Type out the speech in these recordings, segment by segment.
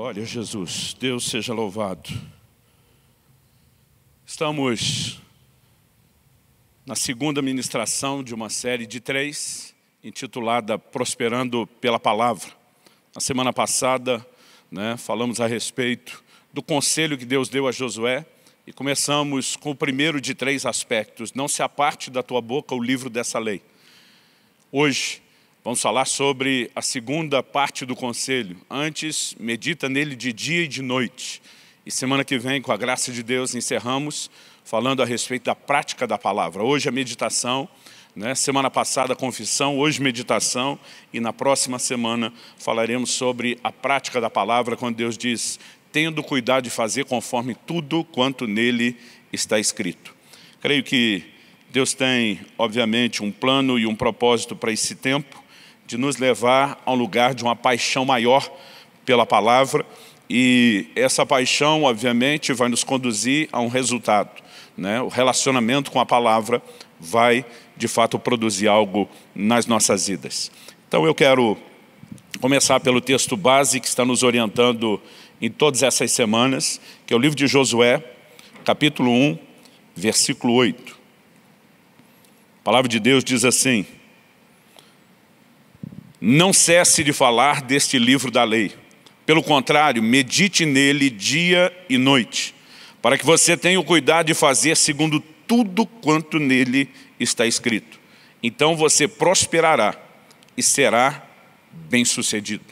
Glória a Jesus. Deus seja louvado. Estamos na segunda ministração de uma série de três, intitulada Prosperando pela Palavra. Na semana passada, né, falamos a respeito do conselho que Deus deu a Josué e começamos com o primeiro de três aspectos: não se aparte da tua boca o livro dessa lei. Hoje, Vamos falar sobre a segunda parte do conselho. Antes, medita nele de dia e de noite. E semana que vem, com a graça de Deus, encerramos falando a respeito da prática da palavra. Hoje a é meditação, né? semana passada a confissão, hoje meditação, e na próxima semana falaremos sobre a prática da palavra, quando Deus diz, tendo cuidado de fazer conforme tudo quanto nele está escrito. Creio que Deus tem, obviamente, um plano e um propósito para esse tempo, de nos levar a um lugar de uma paixão maior pela palavra, e essa paixão, obviamente, vai nos conduzir a um resultado. Né? O relacionamento com a palavra vai, de fato, produzir algo nas nossas vidas. Então eu quero começar pelo texto base que está nos orientando em todas essas semanas, que é o livro de Josué, capítulo 1, versículo 8. A palavra de Deus diz assim: não cesse de falar deste livro da lei. Pelo contrário, medite nele dia e noite, para que você tenha o cuidado de fazer segundo tudo quanto nele está escrito. Então você prosperará e será bem-sucedido.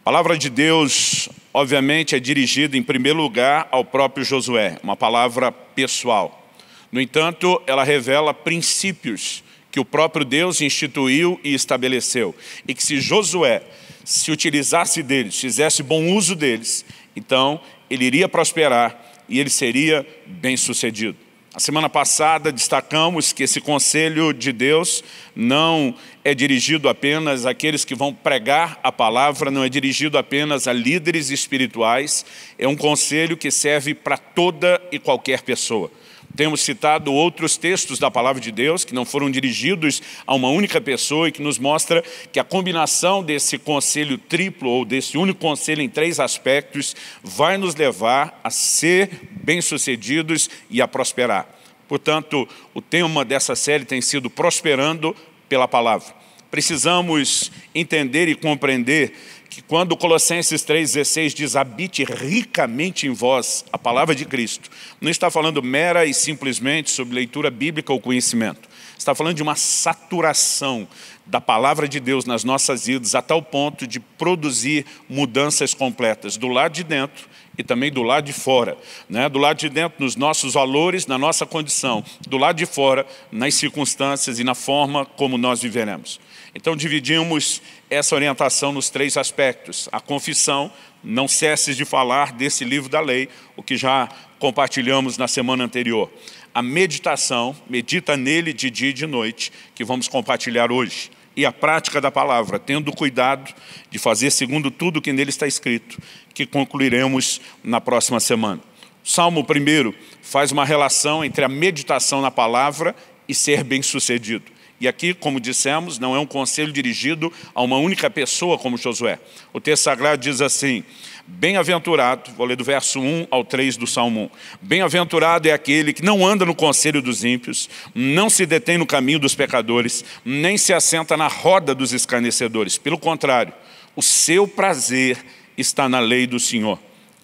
A palavra de Deus, obviamente, é dirigida em primeiro lugar ao próprio Josué, uma palavra pessoal. No entanto, ela revela princípios que o próprio Deus instituiu e estabeleceu. E que se Josué se utilizasse deles, fizesse bom uso deles, então ele iria prosperar e ele seria bem-sucedido. A semana passada destacamos que esse conselho de Deus não é dirigido apenas àqueles que vão pregar a palavra, não é dirigido apenas a líderes espirituais, é um conselho que serve para toda e qualquer pessoa. Temos citado outros textos da palavra de Deus que não foram dirigidos a uma única pessoa e que nos mostra que a combinação desse conselho triplo ou desse único conselho em três aspectos vai nos levar a ser bem-sucedidos e a prosperar. Portanto, o tema dessa série tem sido prosperando pela palavra. Precisamos entender e compreender que quando Colossenses 3,16 diz habite ricamente em vós a palavra de Cristo, não está falando mera e simplesmente sobre leitura bíblica ou conhecimento. Está falando de uma saturação da palavra de Deus nas nossas vidas a tal ponto de produzir mudanças completas do lado de dentro e também do lado de fora. Né? Do lado de dentro, nos nossos valores, na nossa condição. Do lado de fora, nas circunstâncias e na forma como nós viveremos. Então, dividimos essa orientação nos três aspectos. A confissão, não cesses de falar desse livro da lei, o que já compartilhamos na semana anterior. A meditação, medita nele de dia e de noite, que vamos compartilhar hoje e a prática da palavra, tendo cuidado de fazer segundo tudo o que nele está escrito, que concluiremos na próxima semana. O Salmo 1 faz uma relação entre a meditação na palavra e ser bem-sucedido. E aqui, como dissemos, não é um conselho dirigido a uma única pessoa como Josué. O texto sagrado diz assim, Bem-aventurado, vou ler do verso 1 ao 3 do Salmo 1. Bem-aventurado é aquele que não anda no conselho dos ímpios, não se detém no caminho dos pecadores, nem se assenta na roda dos escarnecedores. Pelo contrário, o seu prazer está na lei do Senhor,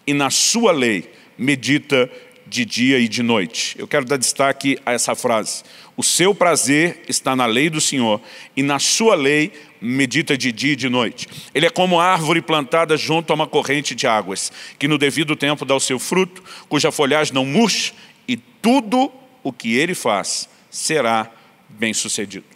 e na sua lei medita de dia e de noite. Eu quero dar destaque a essa frase. O seu prazer está na lei do Senhor, e na sua lei medita de dia e de noite. Ele é como árvore plantada junto a uma corrente de águas, que no devido tempo dá o seu fruto, cuja folhagem não murcha, e tudo o que ele faz será bem-sucedido.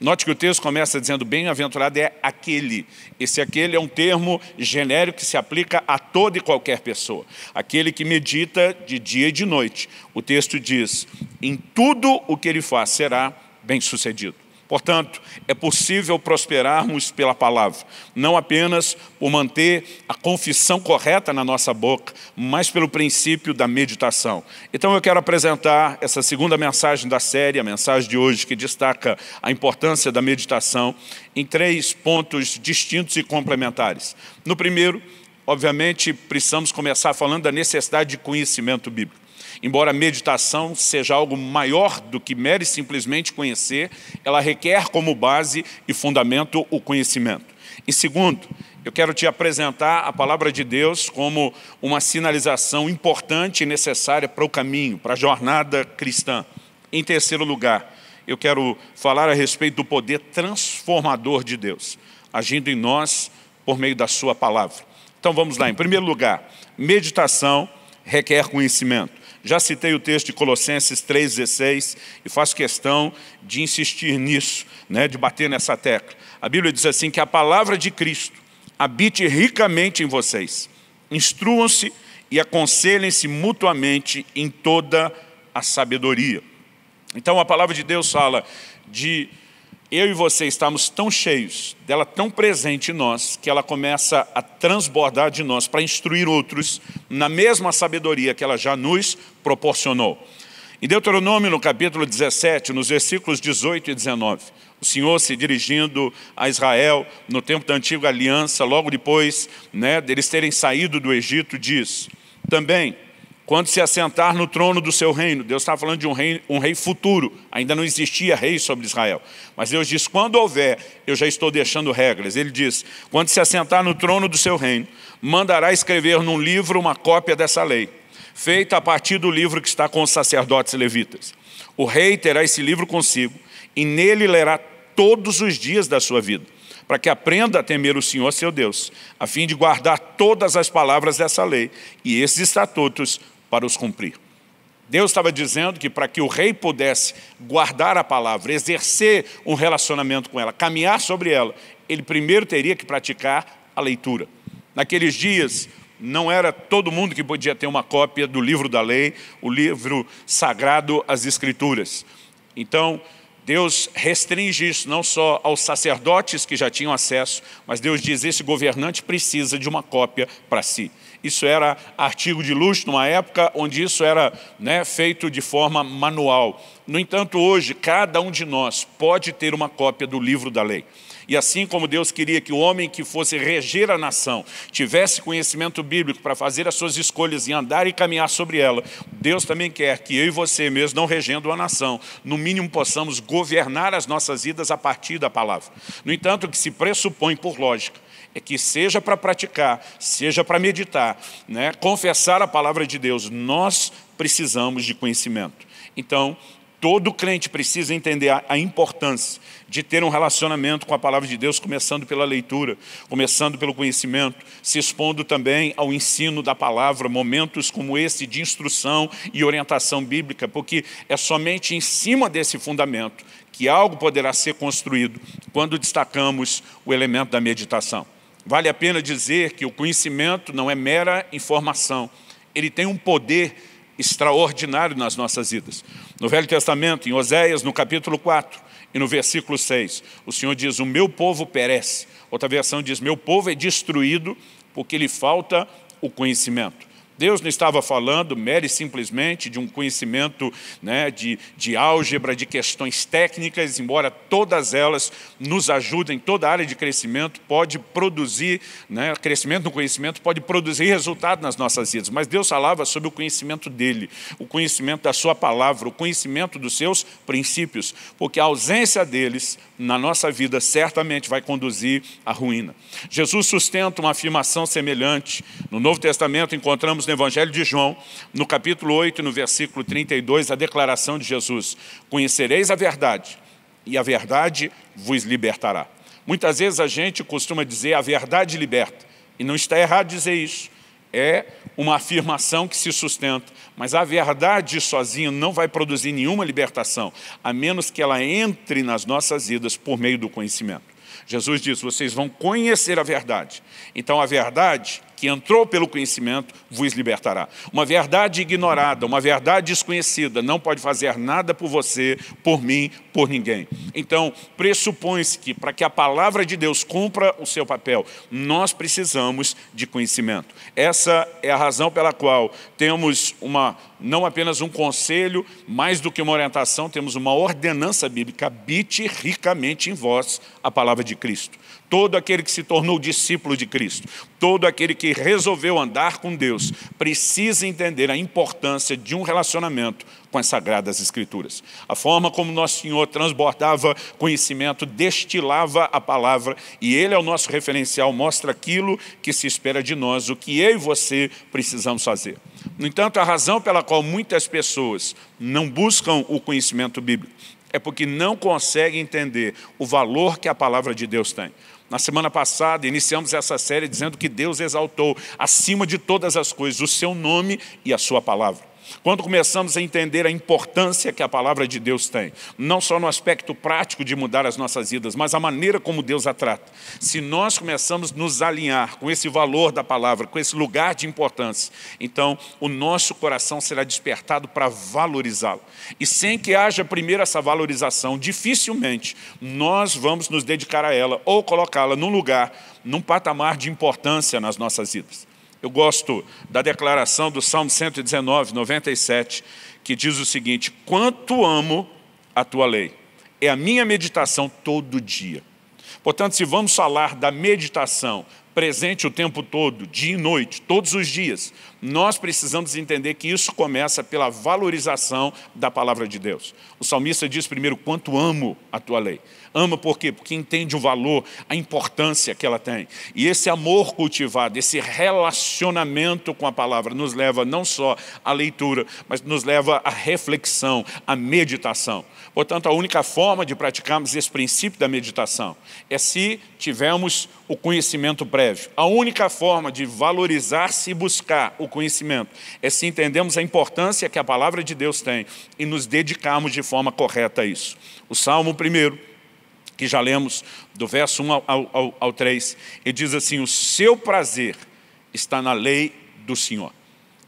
Note que o texto começa dizendo: bem-aventurado é aquele. Esse aquele é um termo genérico que se aplica a toda e qualquer pessoa. Aquele que medita de dia e de noite. O texto diz: em tudo o que ele faz será bem-sucedido. Portanto, é possível prosperarmos pela palavra, não apenas por manter a confissão correta na nossa boca, mas pelo princípio da meditação. Então eu quero apresentar essa segunda mensagem da série, a mensagem de hoje que destaca a importância da meditação, em três pontos distintos e complementares. No primeiro, obviamente, precisamos começar falando da necessidade de conhecimento bíblico. Embora a meditação seja algo maior do que mere simplesmente conhecer, ela requer como base e fundamento o conhecimento. Em segundo, eu quero te apresentar a palavra de Deus como uma sinalização importante e necessária para o caminho, para a jornada cristã. Em terceiro lugar, eu quero falar a respeito do poder transformador de Deus, agindo em nós por meio da Sua palavra. Então vamos lá, em primeiro lugar, meditação requer conhecimento. Já citei o texto de Colossenses 3,16 e faço questão de insistir nisso, né, de bater nessa tecla. A Bíblia diz assim: que a palavra de Cristo habite ricamente em vocês, instruam-se e aconselhem-se mutuamente em toda a sabedoria. Então a palavra de Deus fala de eu e você estamos tão cheios dela, tão presente em nós, que ela começa a transbordar de nós para instruir outros na mesma sabedoria que ela já nos proporcionou. Em Deuteronômio, no capítulo 17, nos versículos 18 e 19, o Senhor se dirigindo a Israel no tempo da antiga aliança, logo depois né, deles terem saído do Egito, diz: Também quando se assentar no trono do seu reino. Deus está falando de um rei, um rei futuro, ainda não existia rei sobre Israel. Mas Deus diz, quando houver, eu já estou deixando regras. Ele diz, quando se assentar no trono do seu reino, mandará escrever num livro uma cópia dessa lei, feita a partir do livro que está com os sacerdotes levitas. O rei terá esse livro consigo, e nele lerá todos os dias da sua vida, para que aprenda a temer o Senhor seu Deus, a fim de guardar todas as palavras dessa lei e esses estatutos para os cumprir. Deus estava dizendo que para que o rei pudesse guardar a palavra, exercer um relacionamento com ela, caminhar sobre ela, ele primeiro teria que praticar a leitura. Naqueles dias, não era todo mundo que podia ter uma cópia do livro da lei, o livro sagrado, as escrituras. Então, Deus restringe isso não só aos sacerdotes que já tinham acesso, mas Deus diz: esse governante precisa de uma cópia para si. Isso era artigo de luxo numa época onde isso era né, feito de forma manual. No entanto, hoje, cada um de nós pode ter uma cópia do livro da lei. E assim como Deus queria que o homem que fosse reger a nação tivesse conhecimento bíblico para fazer as suas escolhas e andar e caminhar sobre ela, Deus também quer que eu e você, mesmo não regendo a nação, no mínimo possamos governar as nossas vidas a partir da palavra. No entanto, o que se pressupõe por lógica é que seja para praticar, seja para meditar, né? confessar a palavra de Deus, nós precisamos de conhecimento. Então, todo crente precisa entender a, a importância de ter um relacionamento com a palavra de Deus, começando pela leitura, começando pelo conhecimento, se expondo também ao ensino da palavra, momentos como esse de instrução e orientação bíblica, porque é somente em cima desse fundamento que algo poderá ser construído quando destacamos o elemento da meditação. Vale a pena dizer que o conhecimento não é mera informação, ele tem um poder extraordinário nas nossas vidas. No Velho Testamento, em Oséias, no capítulo 4 e no versículo 6, o Senhor diz, o meu povo perece. Outra versão diz, meu povo é destruído porque lhe falta o conhecimento. Deus não estava falando mere simplesmente de um conhecimento né, de, de álgebra, de questões técnicas, embora todas elas nos ajudem, toda área de crescimento pode produzir, né, crescimento no conhecimento pode produzir resultado nas nossas vidas, mas Deus falava sobre o conhecimento dele, o conhecimento da sua palavra, o conhecimento dos seus princípios, porque a ausência deles na nossa vida certamente vai conduzir à ruína. Jesus sustenta uma afirmação semelhante. No Novo Testamento encontramos no Evangelho de João, no capítulo 8, no versículo 32, a declaração de Jesus: Conhecereis a verdade, e a verdade vos libertará. Muitas vezes a gente costuma dizer a verdade liberta, e não está errado dizer isso. É uma afirmação que se sustenta, mas a verdade sozinha não vai produzir nenhuma libertação, a menos que ela entre nas nossas vidas por meio do conhecimento. Jesus diz: vocês vão conhecer a verdade. Então a verdade que entrou pelo conhecimento, vos libertará. Uma verdade ignorada, uma verdade desconhecida, não pode fazer nada por você, por mim, por ninguém. Então, pressupõe-se que, para que a palavra de Deus cumpra o seu papel, nós precisamos de conhecimento. Essa é a razão pela qual temos uma, não apenas um conselho, mais do que uma orientação, temos uma ordenança bíblica, habite ricamente em vós a palavra de Cristo. Todo aquele que se tornou discípulo de Cristo, todo aquele que resolveu andar com Deus, precisa entender a importância de um relacionamento com as Sagradas Escrituras. A forma como Nosso Senhor transbordava conhecimento, destilava a palavra, e Ele é o nosso referencial, mostra aquilo que se espera de nós, o que eu e você precisamos fazer. No entanto, a razão pela qual muitas pessoas não buscam o conhecimento bíblico é porque não conseguem entender o valor que a palavra de Deus tem. Na semana passada, iniciamos essa série dizendo que Deus exaltou, acima de todas as coisas, o seu nome e a sua palavra. Quando começamos a entender a importância que a palavra de Deus tem, não só no aspecto prático de mudar as nossas vidas, mas a maneira como Deus a trata. Se nós começamos a nos alinhar com esse valor da palavra, com esse lugar de importância, então o nosso coração será despertado para valorizá-la. E sem que haja primeiro essa valorização, dificilmente nós vamos nos dedicar a ela ou colocá-la num lugar, num patamar de importância nas nossas vidas. Eu gosto da declaração do Salmo 119, 97, que diz o seguinte: Quanto amo a tua lei, é a minha meditação todo dia. Portanto, se vamos falar da meditação presente o tempo todo, dia e noite, todos os dias, nós precisamos entender que isso começa pela valorização da palavra de Deus. O salmista diz primeiro: Quanto amo a tua lei. Ama por quê? Porque entende o valor, a importância que ela tem. E esse amor cultivado, esse relacionamento com a palavra, nos leva não só à leitura, mas nos leva à reflexão, à meditação. Portanto, a única forma de praticarmos esse princípio da meditação é se tivermos o conhecimento prévio. A única forma de valorizar-se e buscar o conhecimento é se entendemos a importância que a palavra de Deus tem e nos dedicarmos de forma correta a isso. O Salmo 1 que já lemos do verso 1 ao, ao, ao 3, ele diz assim, o seu prazer está na lei do Senhor.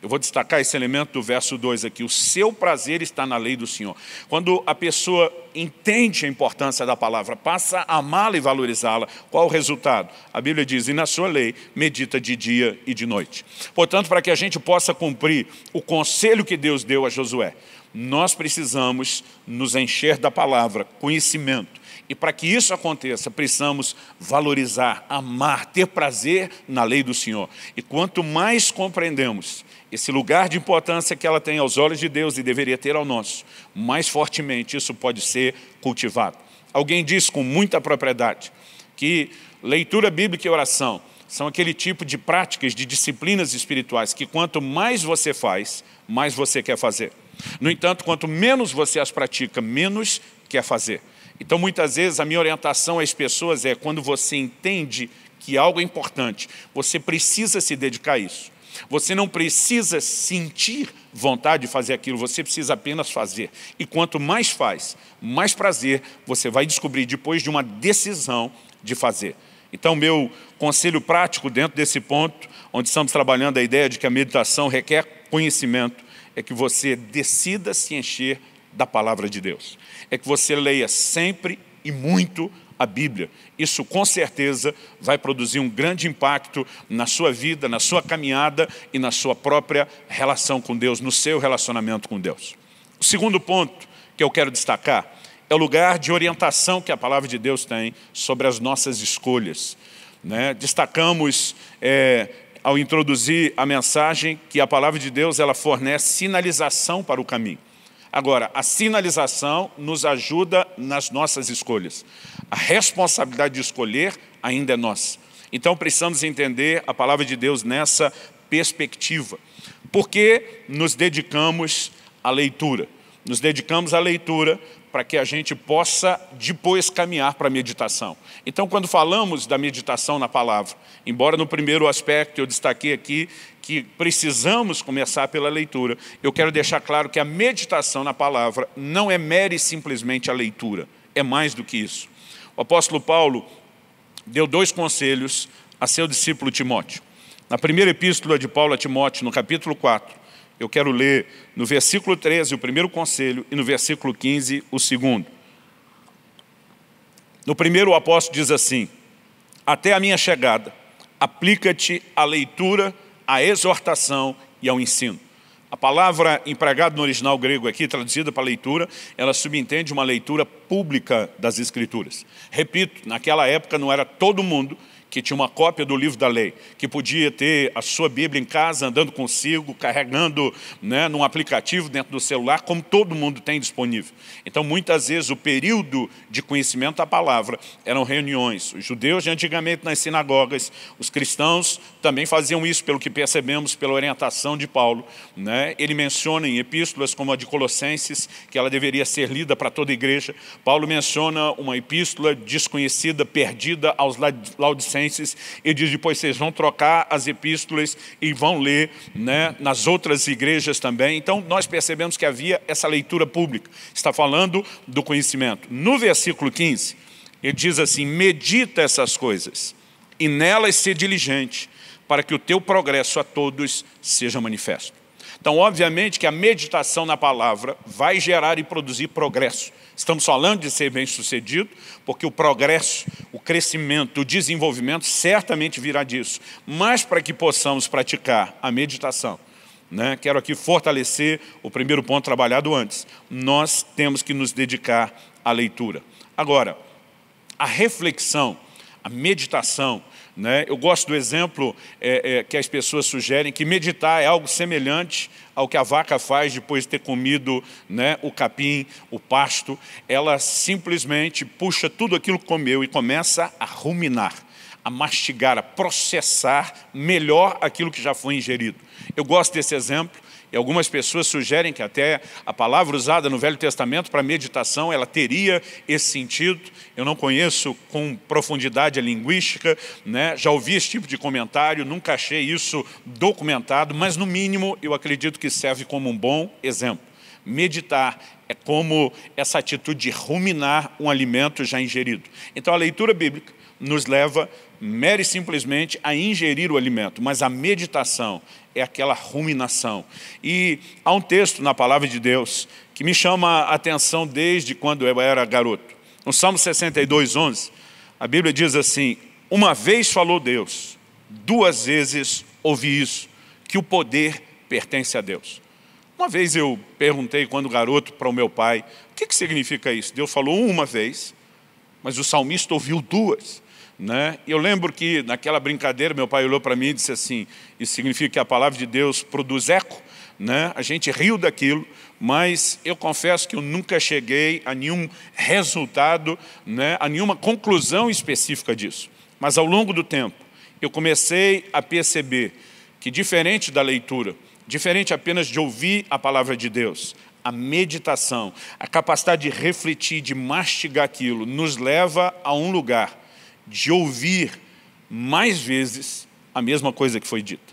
Eu vou destacar esse elemento do verso 2 aqui. O seu prazer está na lei do Senhor. Quando a pessoa entende a importância da palavra, passa a amá-la e valorizá-la, qual o resultado? A Bíblia diz, e na sua lei medita de dia e de noite. Portanto, para que a gente possa cumprir o conselho que Deus deu a Josué, nós precisamos nos encher da palavra, conhecimento e para que isso aconteça, precisamos valorizar, amar, ter prazer na lei do Senhor. E quanto mais compreendemos esse lugar de importância que ela tem aos olhos de Deus e deveria ter ao nosso, mais fortemente isso pode ser cultivado. Alguém diz com muita propriedade que leitura bíblica e oração são aquele tipo de práticas, de disciplinas espirituais que quanto mais você faz, mais você quer fazer. No entanto, quanto menos você as pratica, menos quer fazer. Então, muitas vezes, a minha orientação às pessoas é quando você entende que algo é importante, você precisa se dedicar a isso. Você não precisa sentir vontade de fazer aquilo, você precisa apenas fazer. E quanto mais faz, mais prazer você vai descobrir depois de uma decisão de fazer. Então, meu conselho prático dentro desse ponto, onde estamos trabalhando a ideia de que a meditação requer conhecimento, é que você decida se encher da palavra de Deus. É que você leia sempre e muito a Bíblia. Isso com certeza vai produzir um grande impacto na sua vida, na sua caminhada e na sua própria relação com Deus, no seu relacionamento com Deus. O segundo ponto que eu quero destacar é o lugar de orientação que a palavra de Deus tem sobre as nossas escolhas. Né? Destacamos é, ao introduzir a mensagem que a palavra de Deus ela fornece sinalização para o caminho. Agora, a sinalização nos ajuda nas nossas escolhas. A responsabilidade de escolher ainda é nossa. Então, precisamos entender a palavra de Deus nessa perspectiva. Por que nos dedicamos à leitura? Nos dedicamos à leitura para que a gente possa depois caminhar para a meditação. Então, quando falamos da meditação na palavra, embora no primeiro aspecto eu destaquei aqui que precisamos começar pela leitura, eu quero deixar claro que a meditação na palavra não é mere simplesmente a leitura, é mais do que isso. O apóstolo Paulo deu dois conselhos a seu discípulo Timóteo. Na primeira epístola de Paulo a Timóteo, no capítulo 4, eu quero ler no versículo 13 o primeiro conselho e no versículo 15 o segundo. No primeiro, o apóstolo diz assim: Até a minha chegada, aplica-te à leitura, à exortação e ao ensino. A palavra empregada no original grego aqui, traduzida para leitura, ela subentende uma leitura pública das Escrituras. Repito, naquela época não era todo mundo que tinha uma cópia do livro da lei, que podia ter a sua Bíblia em casa, andando consigo, carregando né, num aplicativo dentro do celular, como todo mundo tem disponível. Então, muitas vezes, o período de conhecimento da palavra eram reuniões. Os judeus, antigamente, nas sinagogas, os cristãos também faziam isso, pelo que percebemos, pela orientação de Paulo. Né? Ele menciona em epístolas como a de Colossenses, que ela deveria ser lida para toda a igreja. Paulo menciona uma epístola desconhecida, perdida aos laodicenses, Colossenses e diz depois vocês vão trocar as epístolas e vão ler né, nas outras igrejas também. Então nós percebemos que havia essa leitura pública. Está falando do conhecimento. No versículo 15, ele diz assim: medita essas coisas e nelas se diligente, para que o teu progresso a todos seja manifesto. Então, obviamente que a meditação na palavra vai gerar e produzir progresso. Estamos falando de ser bem-sucedido, porque o progresso, o crescimento, o desenvolvimento certamente virá disso. Mas para que possamos praticar a meditação, né, quero aqui fortalecer o primeiro ponto trabalhado antes. Nós temos que nos dedicar à leitura. Agora, a reflexão, a meditação, né? Eu gosto do exemplo é, é, que as pessoas sugerem que meditar é algo semelhante ao que a vaca faz depois de ter comido né, o capim, o pasto. Ela simplesmente puxa tudo aquilo que comeu e começa a ruminar a mastigar, a processar melhor aquilo que já foi ingerido. Eu gosto desse exemplo e algumas pessoas sugerem que até a palavra usada no Velho Testamento para meditação, ela teria esse sentido. Eu não conheço com profundidade a linguística, né? já ouvi esse tipo de comentário, nunca achei isso documentado, mas no mínimo eu acredito que serve como um bom exemplo. Meditar é como essa atitude de ruminar um alimento já ingerido. Então a leitura bíblica nos leva mere simplesmente a ingerir o alimento, mas a meditação é aquela ruminação. E há um texto na palavra de Deus que me chama a atenção desde quando eu era garoto. No Salmo 62, 11, a Bíblia diz assim: Uma vez falou Deus, duas vezes ouvi isso, que o poder pertence a Deus. Uma vez eu perguntei, quando garoto, para o meu pai, o que, que significa isso? Deus falou uma vez, mas o salmista ouviu duas. Né? Eu lembro que naquela brincadeira meu pai olhou para mim e disse assim: Isso significa que a palavra de Deus produz eco. Né? A gente riu daquilo, mas eu confesso que eu nunca cheguei a nenhum resultado, né? a nenhuma conclusão específica disso. Mas ao longo do tempo, eu comecei a perceber que, diferente da leitura, diferente apenas de ouvir a palavra de Deus, a meditação, a capacidade de refletir, de mastigar aquilo, nos leva a um lugar de ouvir mais vezes a mesma coisa que foi dita.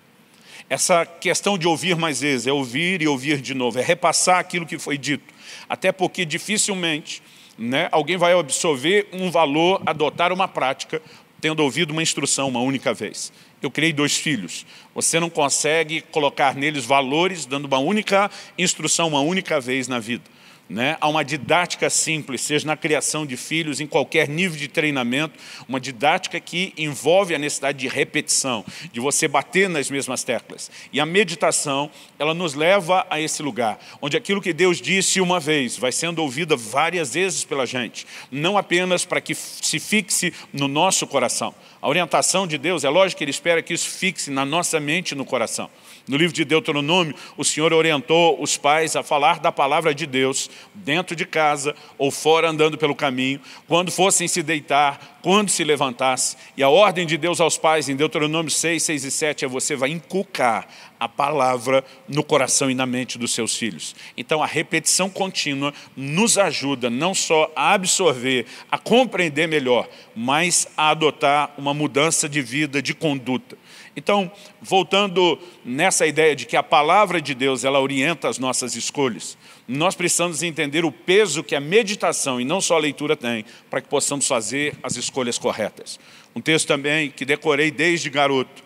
Essa questão de ouvir mais vezes é ouvir e ouvir de novo, é repassar aquilo que foi dito. Até porque dificilmente né, alguém vai absorver um valor, adotar uma prática, tendo ouvido uma instrução uma única vez. Eu criei dois filhos. Você não consegue colocar neles valores dando uma única instrução, uma única vez na vida né, a uma didática simples, seja na criação de filhos, em qualquer nível de treinamento, uma didática que envolve a necessidade de repetição, de você bater nas mesmas teclas. E a meditação, ela nos leva a esse lugar, onde aquilo que Deus disse uma vez vai sendo ouvida várias vezes pela gente, não apenas para que se fixe no nosso coração, a orientação de Deus, é lógico que ele espera que isso fixe na nossa mente e no coração. No livro de Deuteronômio, o Senhor orientou os pais a falar da palavra de Deus dentro de casa ou fora andando pelo caminho, quando fossem se deitar, quando se levantasse. E a ordem de Deus aos pais, em Deuteronômio 6, 6 e 7, é você vai inculcar a palavra no coração e na mente dos seus filhos. Então, a repetição contínua nos ajuda não só a absorver, a compreender melhor, mas a adotar uma mudança de vida, de conduta. Então, voltando nessa ideia de que a palavra de Deus ela orienta as nossas escolhas, nós precisamos entender o peso que a meditação e não só a leitura tem para que possamos fazer as escolhas corretas. Um texto também que decorei desde garoto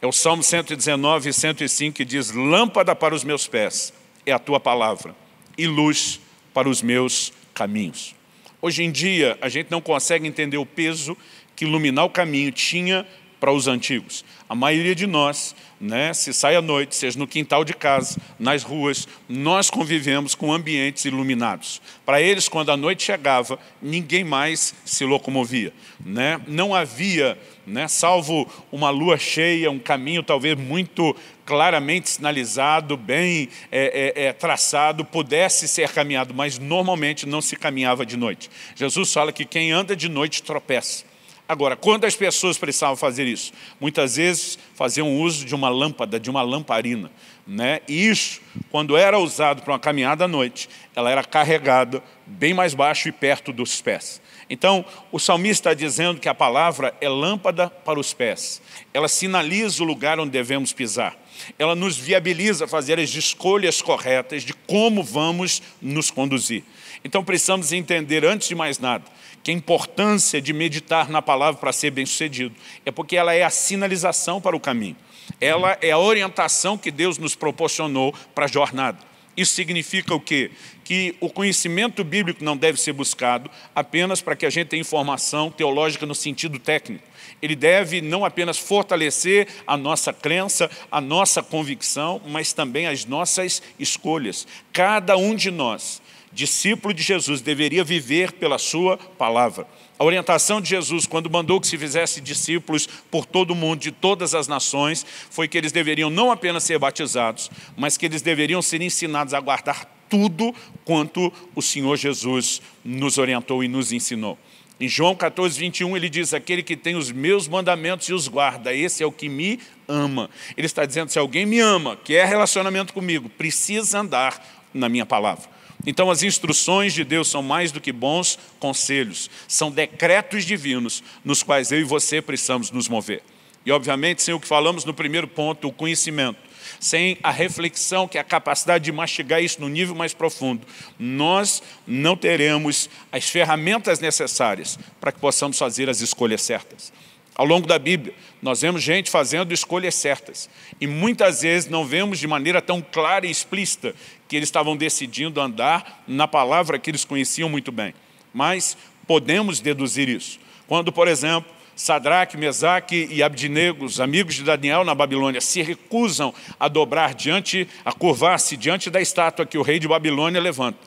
é o Salmo 119 e 105 que diz: Lâmpada para os meus pés é a tua palavra e luz para os meus caminhos. Hoje em dia, a gente não consegue entender o peso que iluminar o caminho tinha para os antigos. A maioria de nós, né, se sai à noite, seja no quintal de casa, nas ruas, nós convivemos com ambientes iluminados. Para eles, quando a noite chegava, ninguém mais se locomovia. Né? Não havia, né, salvo uma lua cheia, um caminho talvez muito claramente sinalizado, bem é, é, é, traçado, pudesse ser caminhado, mas normalmente não se caminhava de noite. Jesus fala que quem anda de noite tropeça. Agora, quantas pessoas precisavam fazer isso? Muitas vezes faziam uso de uma lâmpada, de uma lamparina. Né? E isso, quando era usado para uma caminhada à noite, ela era carregada bem mais baixo e perto dos pés. Então, o salmista está dizendo que a palavra é lâmpada para os pés. Ela sinaliza o lugar onde devemos pisar. Ela nos viabiliza fazer as escolhas corretas de como vamos nos conduzir. Então, precisamos entender, antes de mais nada, que a importância de meditar na palavra para ser bem-sucedido é porque ela é a sinalização para o caminho. Ela é a orientação que Deus nos proporcionou para a jornada. Isso significa o quê? Que o conhecimento bíblico não deve ser buscado apenas para que a gente tenha informação teológica no sentido técnico. Ele deve não apenas fortalecer a nossa crença, a nossa convicção, mas também as nossas escolhas. Cada um de nós Discípulo de Jesus deveria viver pela sua palavra. A orientação de Jesus, quando mandou que se fizesse discípulos por todo o mundo, de todas as nações, foi que eles deveriam não apenas ser batizados, mas que eles deveriam ser ensinados a guardar tudo quanto o Senhor Jesus nos orientou e nos ensinou. Em João 14, 21, ele diz, aquele que tem os meus mandamentos e os guarda, esse é o que me ama. Ele está dizendo, se alguém me ama, quer relacionamento comigo, precisa andar na minha palavra. Então, as instruções de Deus são mais do que bons conselhos, são decretos divinos nos quais eu e você precisamos nos mover. E, obviamente, sem o que falamos no primeiro ponto, o conhecimento, sem a reflexão, que é a capacidade de mastigar isso no nível mais profundo, nós não teremos as ferramentas necessárias para que possamos fazer as escolhas certas. Ao longo da Bíblia, nós vemos gente fazendo escolhas certas e muitas vezes não vemos de maneira tão clara e explícita que eles estavam decidindo andar na palavra que eles conheciam muito bem. Mas podemos deduzir isso. Quando, por exemplo, Sadraque, Mesaque e Abdinego, os amigos de Daniel na Babilônia, se recusam a dobrar diante, a curvar-se diante da estátua que o rei de Babilônia levanta.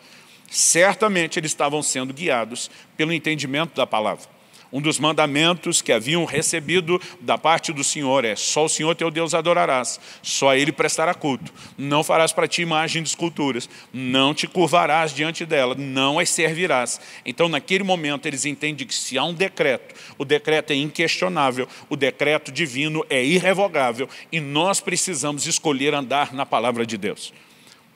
Certamente eles estavam sendo guiados pelo entendimento da palavra. Um dos mandamentos que haviam recebido da parte do Senhor é: só o Senhor teu Deus adorarás, só a Ele prestará culto. Não farás para ti imagem de esculturas, não te curvarás diante dela, não as servirás. Então, naquele momento, eles entendem que se há um decreto, o decreto é inquestionável, o decreto divino é irrevogável e nós precisamos escolher andar na palavra de Deus.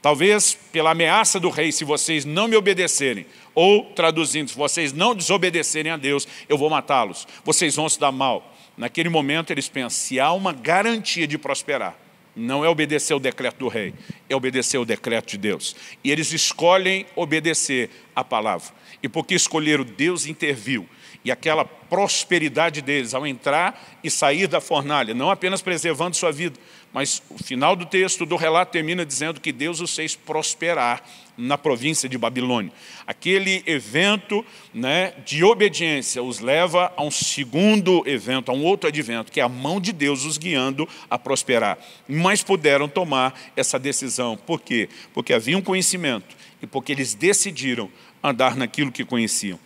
Talvez pela ameaça do rei, se vocês não me obedecerem, ou traduzindo, se vocês não desobedecerem a Deus, eu vou matá-los, vocês vão se dar mal. Naquele momento eles pensam, se há uma garantia de prosperar, não é obedecer o decreto do rei, é obedecer o decreto de Deus. E eles escolhem obedecer a palavra. E porque escolheram, Deus interviu. E aquela prosperidade deles ao entrar e sair da fornalha, não apenas preservando sua vida, mas o final do texto do relato termina dizendo que Deus os fez prosperar na província de Babilônia. Aquele evento né, de obediência os leva a um segundo evento, a um outro advento, que é a mão de Deus os guiando a prosperar. Mas puderam tomar essa decisão. Por quê? Porque havia um conhecimento e porque eles decidiram andar naquilo que conheciam.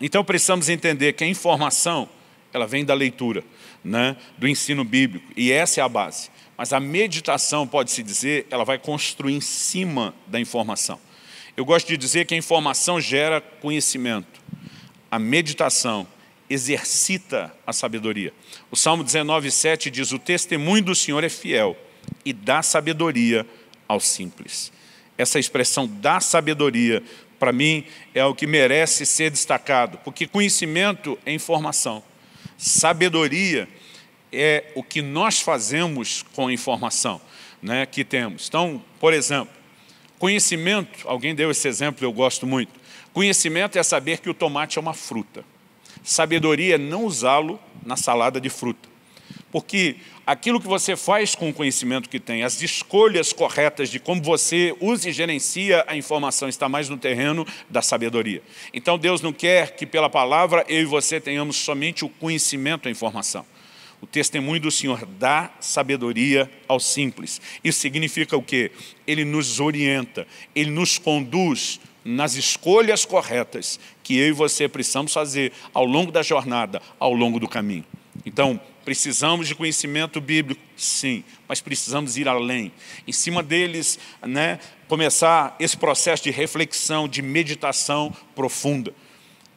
Então precisamos entender que a informação ela vem da leitura, né, do ensino bíblico, e essa é a base. Mas a meditação, pode-se dizer, ela vai construir em cima da informação. Eu gosto de dizer que a informação gera conhecimento. A meditação exercita a sabedoria. O Salmo 19,7 diz: O testemunho do Senhor é fiel e dá sabedoria ao simples. Essa expressão dá sabedoria, para mim, é o que merece ser destacado, porque conhecimento é informação, sabedoria é é o que nós fazemos com a informação né, que temos. Então, por exemplo, conhecimento, alguém deu esse exemplo, eu gosto muito. Conhecimento é saber que o tomate é uma fruta. Sabedoria é não usá-lo na salada de fruta. Porque aquilo que você faz com o conhecimento que tem, as escolhas corretas de como você usa e gerencia a informação, está mais no terreno da sabedoria. Então Deus não quer que pela palavra eu e você tenhamos somente o conhecimento da informação. O testemunho do Senhor dá sabedoria aos simples. Isso significa o quê? Ele nos orienta, ele nos conduz nas escolhas corretas que eu e você precisamos fazer ao longo da jornada, ao longo do caminho. Então, precisamos de conhecimento bíblico, sim, mas precisamos ir além. Em cima deles, né, começar esse processo de reflexão, de meditação profunda.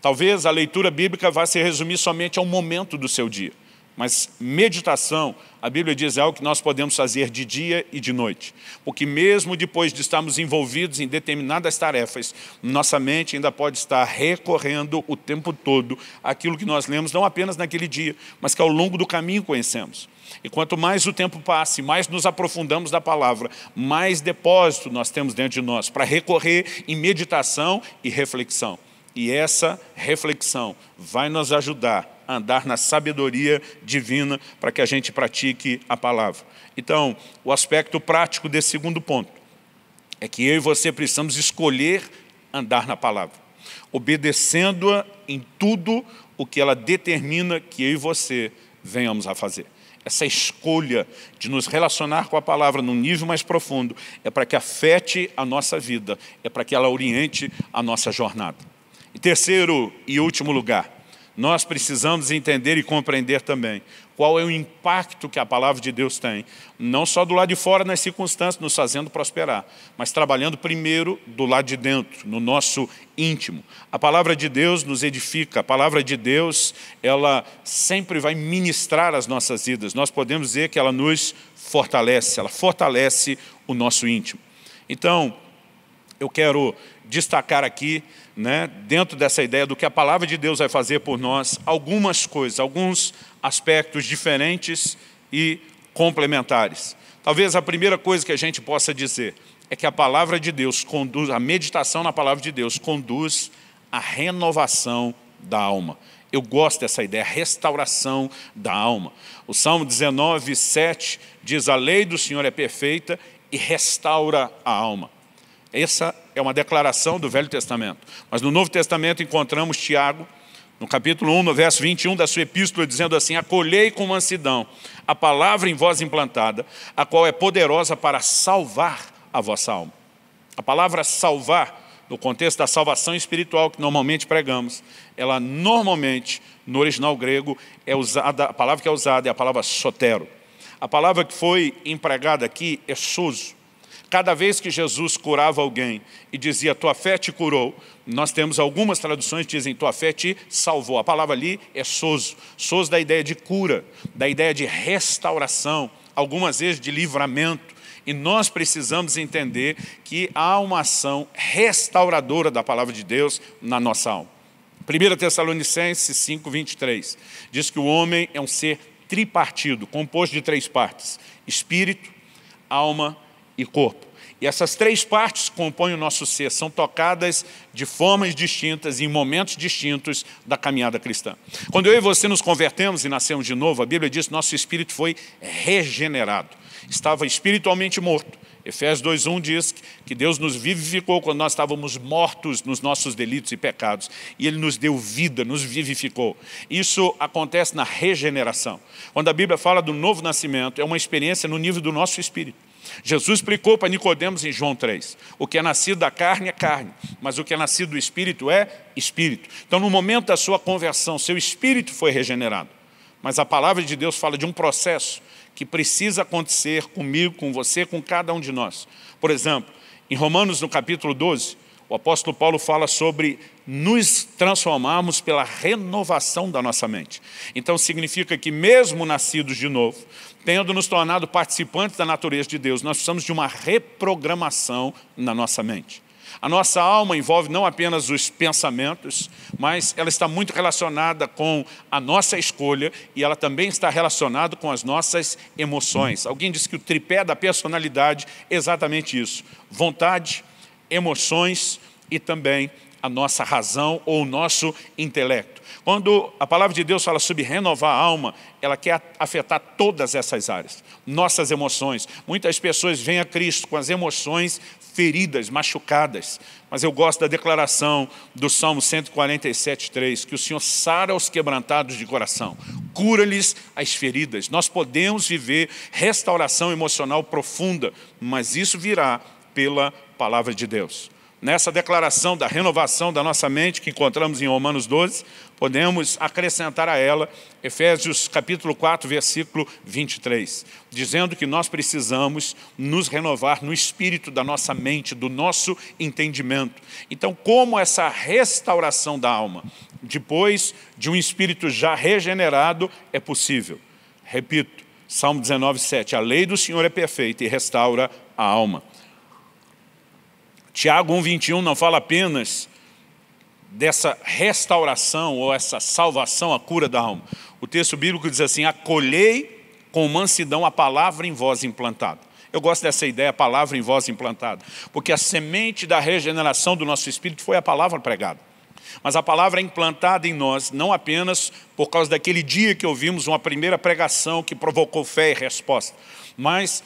Talvez a leitura bíblica vá se resumir somente a um momento do seu dia. Mas meditação, a Bíblia diz, é algo que nós podemos fazer de dia e de noite. Porque mesmo depois de estarmos envolvidos em determinadas tarefas, nossa mente ainda pode estar recorrendo o tempo todo aquilo que nós lemos, não apenas naquele dia, mas que ao longo do caminho conhecemos. E quanto mais o tempo passe, mais nos aprofundamos da palavra, mais depósito nós temos dentro de nós para recorrer em meditação e reflexão. E essa reflexão vai nos ajudar andar na sabedoria divina para que a gente pratique a palavra. Então, o aspecto prático desse segundo ponto é que eu e você precisamos escolher andar na palavra, obedecendo-a em tudo o que ela determina que eu e você venhamos a fazer. Essa escolha de nos relacionar com a palavra num nível mais profundo é para que afete a nossa vida, é para que ela oriente a nossa jornada. E terceiro e último lugar, nós precisamos entender e compreender também qual é o impacto que a palavra de Deus tem, não só do lado de fora, nas circunstâncias, nos fazendo prosperar, mas trabalhando primeiro do lado de dentro, no nosso íntimo. A palavra de Deus nos edifica, a palavra de Deus, ela sempre vai ministrar as nossas vidas. Nós podemos dizer que ela nos fortalece, ela fortalece o nosso íntimo. Então, eu quero destacar aqui, né, dentro dessa ideia do que a palavra de Deus vai fazer por nós, algumas coisas, alguns aspectos diferentes e complementares. Talvez a primeira coisa que a gente possa dizer é que a palavra de Deus conduz, a meditação na palavra de Deus conduz à renovação da alma. Eu gosto dessa ideia, restauração da alma. O Salmo 19, 7 diz: A lei do Senhor é perfeita e restaura a alma. Essa é uma declaração do Velho Testamento. Mas no Novo Testamento encontramos Tiago, no capítulo 1, no verso 21 da sua epístola, dizendo assim, acolhei com mansidão a palavra em vós implantada, a qual é poderosa para salvar a vossa alma. A palavra salvar, no contexto da salvação espiritual que normalmente pregamos, ela normalmente, no original grego, é usada, a palavra que é usada é a palavra sotero. A palavra que foi empregada aqui é soso, Cada vez que Jesus curava alguém e dizia, tua fé te curou, nós temos algumas traduções que dizem, tua fé te salvou. A palavra ali é sozo. Sozo da ideia de cura, da ideia de restauração, algumas vezes de livramento. E nós precisamos entender que há uma ação restauradora da palavra de Deus na nossa alma. 1 Tessalonicenses 5, 23, diz que o homem é um ser tripartido, composto de três partes, espírito, alma e corpo. E essas três partes compõem o nosso ser, são tocadas de formas distintas, em momentos distintos da caminhada cristã. Quando eu e você nos convertemos e nascemos de novo, a Bíblia diz que nosso espírito foi regenerado. Estava espiritualmente morto. Efésios 2.1 diz que Deus nos vivificou quando nós estávamos mortos nos nossos delitos e pecados. E Ele nos deu vida, nos vivificou. Isso acontece na regeneração. Quando a Bíblia fala do novo nascimento, é uma experiência no nível do nosso espírito. Jesus explicou para Nicodemos em João 3, o que é nascido da carne é carne, mas o que é nascido do Espírito é Espírito. Então, no momento da sua conversão, seu Espírito foi regenerado. Mas a palavra de Deus fala de um processo que precisa acontecer comigo, com você, com cada um de nós. Por exemplo, em Romanos, no capítulo 12, o apóstolo Paulo fala sobre nos transformarmos pela renovação da nossa mente. Então significa que, mesmo nascidos de novo, tendo nos tornado participantes da natureza de Deus, nós precisamos de uma reprogramação na nossa mente. A nossa alma envolve não apenas os pensamentos, mas ela está muito relacionada com a nossa escolha e ela também está relacionada com as nossas emoções. Alguém disse que o tripé da personalidade é exatamente isso: vontade, emoções e também a nossa razão ou o nosso intelecto. Quando a palavra de Deus fala sobre renovar a alma, ela quer afetar todas essas áreas, nossas emoções. Muitas pessoas vêm a Cristo com as emoções feridas, machucadas. Mas eu gosto da declaração do Salmo 147,3, que o Senhor sara os quebrantados de coração, cura-lhes as feridas. Nós podemos viver restauração emocional profunda, mas isso virá pela palavra de Deus. Nessa declaração da renovação da nossa mente, que encontramos em Romanos 12, podemos acrescentar a ela Efésios capítulo 4, versículo 23, dizendo que nós precisamos nos renovar no espírito da nossa mente, do nosso entendimento. Então, como essa restauração da alma, depois de um espírito já regenerado, é possível? Repito, Salmo 19, 7, a lei do Senhor é perfeita e restaura a alma. Tiago 1,21 não fala apenas dessa restauração ou essa salvação, a cura da alma. O texto bíblico diz assim: acolhei com mansidão a palavra em vós implantada. Eu gosto dessa ideia, a palavra em vós implantada, porque a semente da regeneração do nosso espírito foi a palavra pregada. Mas a palavra é implantada em nós, não apenas por causa daquele dia que ouvimos uma primeira pregação que provocou fé e resposta, mas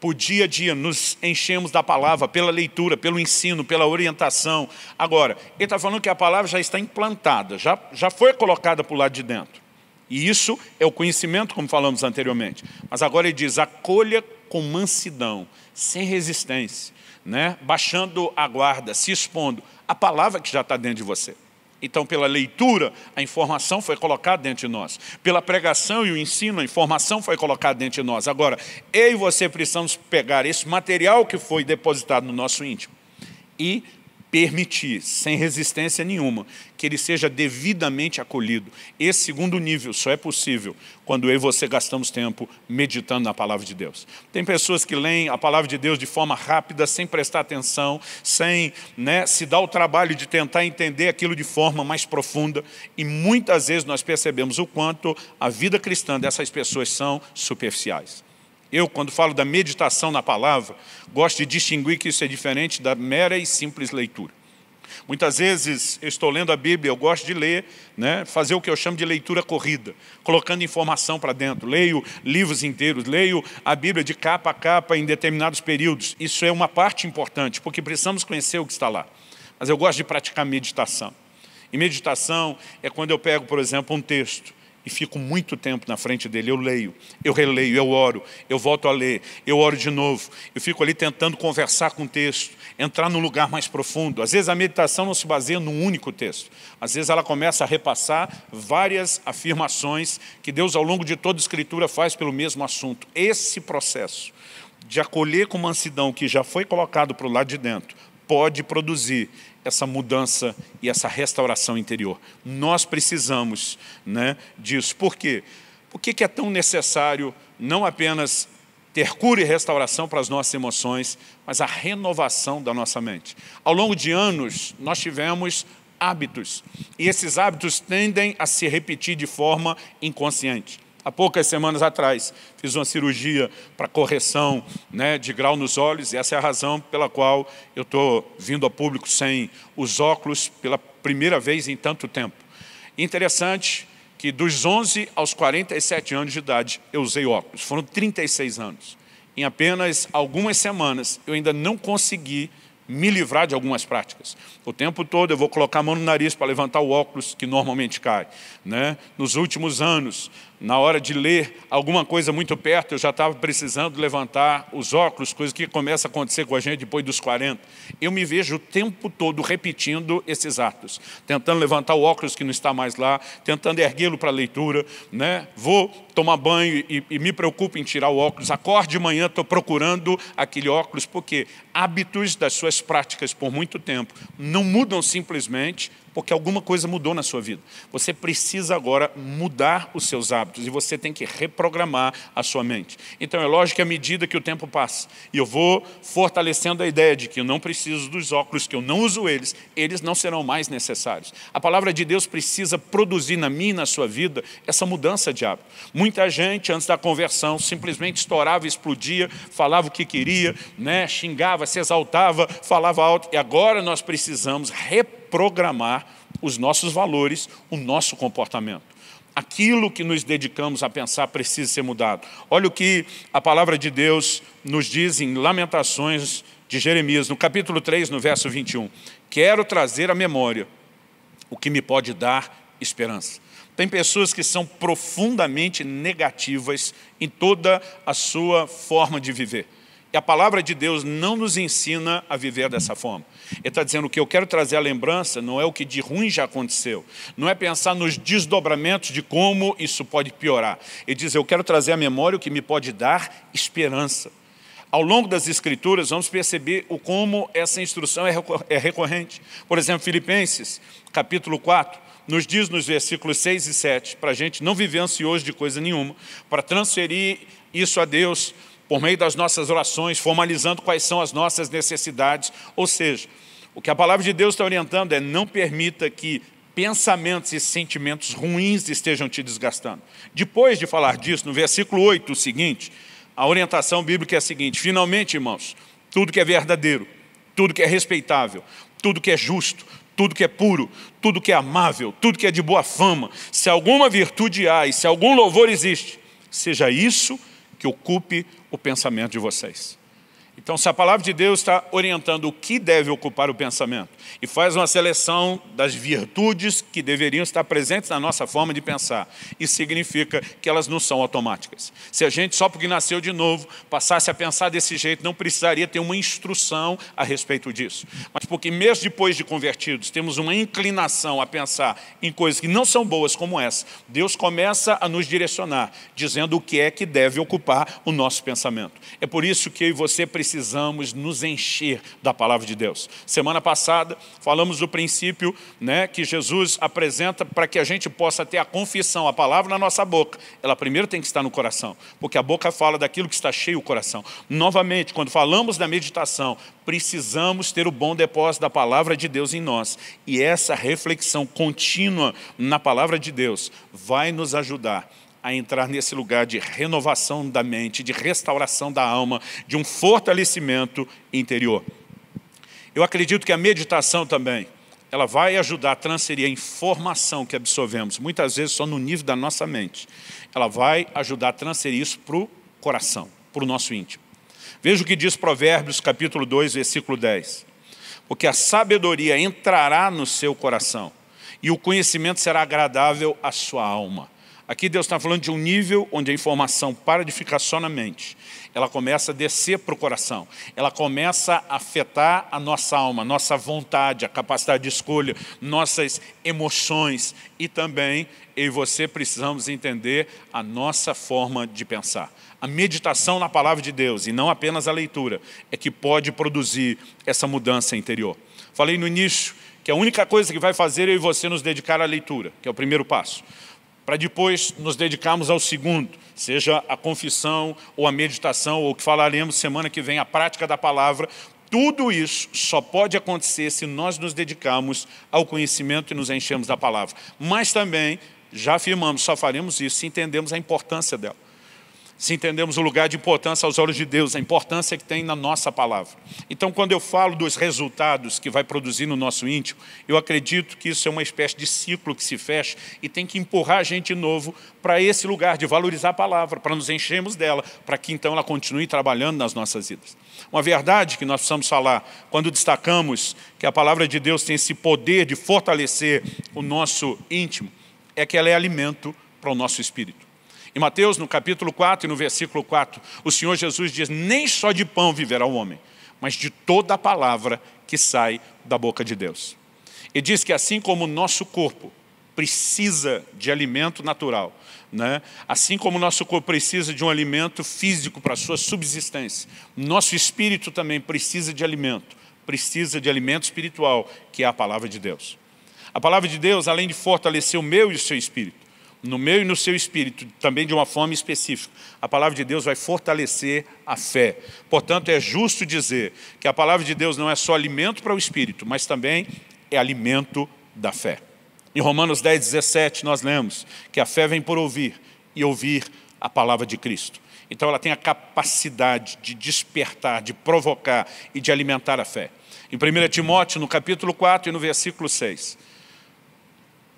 por dia a dia nos enchemos da palavra, pela leitura, pelo ensino, pela orientação. Agora, ele está falando que a palavra já está implantada, já, já foi colocada para o lado de dentro. E isso é o conhecimento, como falamos anteriormente. Mas agora ele diz: acolha com mansidão, sem resistência, né? baixando a guarda, se expondo. A palavra que já está dentro de você. Então, pela leitura, a informação foi colocada dentro de nós. Pela pregação e o ensino, a informação foi colocada dentro de nós. Agora, eu e você precisamos pegar esse material que foi depositado no nosso íntimo e permitir, sem resistência nenhuma, que ele seja devidamente acolhido. Esse segundo nível só é possível quando eu e você gastamos tempo meditando na palavra de Deus. Tem pessoas que leem a palavra de Deus de forma rápida, sem prestar atenção, sem né, se dar o trabalho de tentar entender aquilo de forma mais profunda, e muitas vezes nós percebemos o quanto a vida cristã dessas pessoas são superficiais. Eu, quando falo da meditação na palavra, gosto de distinguir que isso é diferente da mera e simples leitura. Muitas vezes eu estou lendo a Bíblia, eu gosto de ler, né, fazer o que eu chamo de leitura corrida, colocando informação para dentro. Leio livros inteiros, leio a Bíblia de capa a capa em determinados períodos. Isso é uma parte importante, porque precisamos conhecer o que está lá. Mas eu gosto de praticar meditação. E meditação é quando eu pego, por exemplo, um texto e fico muito tempo na frente dele. Eu leio, eu releio, eu oro, eu volto a ler, eu oro de novo. Eu fico ali tentando conversar com o texto, entrar no lugar mais profundo. Às vezes a meditação não se baseia num único texto. Às vezes ela começa a repassar várias afirmações que Deus, ao longo de toda a Escritura, faz pelo mesmo assunto. Esse processo de acolher com mansidão o que já foi colocado para o lado de dentro pode produzir essa mudança e essa restauração interior. Nós precisamos né, disso. Por quê? Por que é tão necessário não apenas ter cura e restauração para as nossas emoções, mas a renovação da nossa mente? Ao longo de anos, nós tivemos hábitos, e esses hábitos tendem a se repetir de forma inconsciente há poucas semanas atrás. Fiz uma cirurgia para correção né, de grau nos olhos, e essa é a razão pela qual eu estou vindo ao público sem os óculos pela primeira vez em tanto tempo. Interessante que dos 11 aos 47 anos de idade eu usei óculos, foram 36 anos. Em apenas algumas semanas eu ainda não consegui me livrar de algumas práticas. O tempo todo eu vou colocar a mão no nariz para levantar o óculos que normalmente cai. Né? Nos últimos anos, na hora de ler alguma coisa muito perto, eu já estava precisando levantar os óculos, coisa que começa a acontecer com a gente depois dos 40. Eu me vejo o tempo todo repetindo esses atos, tentando levantar o óculos que não está mais lá, tentando erguê-lo para a leitura. Né? Vou tomar banho e, e me preocupo em tirar o óculos. Acorde de manhã, estou procurando aquele óculos, porque hábitos das suas práticas por muito tempo não mudam simplesmente porque alguma coisa mudou na sua vida. Você precisa agora mudar os seus hábitos e você tem que reprogramar a sua mente. Então é lógico que à medida que o tempo passa, e eu vou fortalecendo a ideia de que eu não preciso dos óculos, que eu não uso eles, eles não serão mais necessários. A palavra de Deus precisa produzir na minha e na sua vida essa mudança de hábito. Muito Muita gente, antes da conversão, simplesmente estourava, explodia, falava o que queria, né? xingava, se exaltava, falava alto. E agora nós precisamos reprogramar os nossos valores, o nosso comportamento aquilo que nos dedicamos a pensar precisa ser mudado. Olha o que a palavra de Deus nos diz em Lamentações de Jeremias, no capítulo 3, no verso 21. Quero trazer à memória o que me pode dar esperança. Tem pessoas que são profundamente negativas em toda a sua forma de viver. E a palavra de Deus não nos ensina a viver dessa forma. Ele está dizendo que eu quero trazer a lembrança não é o que de ruim já aconteceu, não é pensar nos desdobramentos de como isso pode piorar. Ele diz, eu quero trazer à memória o que me pode dar esperança. Ao longo das Escrituras, vamos perceber o como essa instrução é, é recorrente. Por exemplo, Filipenses, capítulo 4, nos diz nos versículos 6 e 7, para a gente não viver ansioso de coisa nenhuma, para transferir isso a Deus por meio das nossas orações, formalizando quais são as nossas necessidades. Ou seja, o que a palavra de Deus está orientando é não permita que pensamentos e sentimentos ruins estejam te desgastando. Depois de falar disso, no versículo 8, o seguinte, a orientação bíblica é a seguinte, finalmente, irmãos, tudo que é verdadeiro, tudo que é respeitável, tudo que é justo, tudo que é puro, tudo que é amável, tudo que é de boa fama, se alguma virtude há e se algum louvor existe, seja isso que ocupe o pensamento de vocês. Então, se a palavra de Deus está orientando o que deve ocupar o pensamento e faz uma seleção das virtudes que deveriam estar presentes na nossa forma de pensar, isso significa que elas não são automáticas. Se a gente, só porque nasceu de novo, passasse a pensar desse jeito, não precisaria ter uma instrução a respeito disso. Mas porque, mesmo depois de convertidos, temos uma inclinação a pensar em coisas que não são boas como essa, Deus começa a nos direcionar, dizendo o que é que deve ocupar o nosso pensamento. É por isso que você precisa precisamos nos encher da palavra de Deus. Semana passada falamos do princípio né, que Jesus apresenta para que a gente possa ter a confissão, a palavra na nossa boca. Ela primeiro tem que estar no coração, porque a boca fala daquilo que está cheio o coração. Novamente, quando falamos da meditação, precisamos ter o bom depósito da palavra de Deus em nós. E essa reflexão contínua na palavra de Deus vai nos ajudar a entrar nesse lugar de renovação da mente, de restauração da alma, de um fortalecimento interior. Eu acredito que a meditação também, ela vai ajudar a transferir a informação que absorvemos, muitas vezes só no nível da nossa mente. Ela vai ajudar a transferir isso para o coração, para o nosso íntimo. Veja o que diz Provérbios capítulo 2, versículo 10. Porque a sabedoria entrará no seu coração e o conhecimento será agradável à sua alma. Aqui Deus está falando de um nível onde a informação para de ficar só na mente. Ela começa a descer para o coração. Ela começa a afetar a nossa alma, nossa vontade, a capacidade de escolha, nossas emoções. E também, eu e você precisamos entender a nossa forma de pensar. A meditação na palavra de Deus, e não apenas a leitura, é que pode produzir essa mudança interior. Falei no início que a única coisa que vai fazer eu e você nos dedicar à leitura, que é o primeiro passo para depois nos dedicarmos ao segundo, seja a confissão ou a meditação, ou o que falaremos semana que vem, a prática da palavra. Tudo isso só pode acontecer se nós nos dedicarmos ao conhecimento e nos enchermos da palavra. Mas também, já afirmamos, só faremos isso se entendemos a importância dela se entendemos o lugar de importância aos olhos de Deus, a importância que tem na nossa palavra. Então, quando eu falo dos resultados que vai produzir no nosso íntimo, eu acredito que isso é uma espécie de ciclo que se fecha e tem que empurrar a gente de novo para esse lugar de valorizar a palavra, para nos enchermos dela, para que então ela continue trabalhando nas nossas vidas. Uma verdade que nós precisamos falar quando destacamos que a palavra de Deus tem esse poder de fortalecer o nosso íntimo é que ela é alimento para o nosso espírito. Em Mateus, no capítulo 4 e no versículo 4, o Senhor Jesus diz: Nem só de pão viverá o homem, mas de toda a palavra que sai da boca de Deus. E diz que assim como o nosso corpo precisa de alimento natural, né? assim como o nosso corpo precisa de um alimento físico para a sua subsistência, nosso espírito também precisa de alimento, precisa de alimento espiritual, que é a palavra de Deus. A palavra de Deus, além de fortalecer o meu e o seu espírito, no meu e no seu espírito, também de uma forma específica. A palavra de Deus vai fortalecer a fé. Portanto, é justo dizer que a palavra de Deus não é só alimento para o espírito, mas também é alimento da fé. Em Romanos 10, 17, nós lemos que a fé vem por ouvir e ouvir a palavra de Cristo. Então, ela tem a capacidade de despertar, de provocar e de alimentar a fé. Em 1 Timóteo, no capítulo 4 e no versículo 6,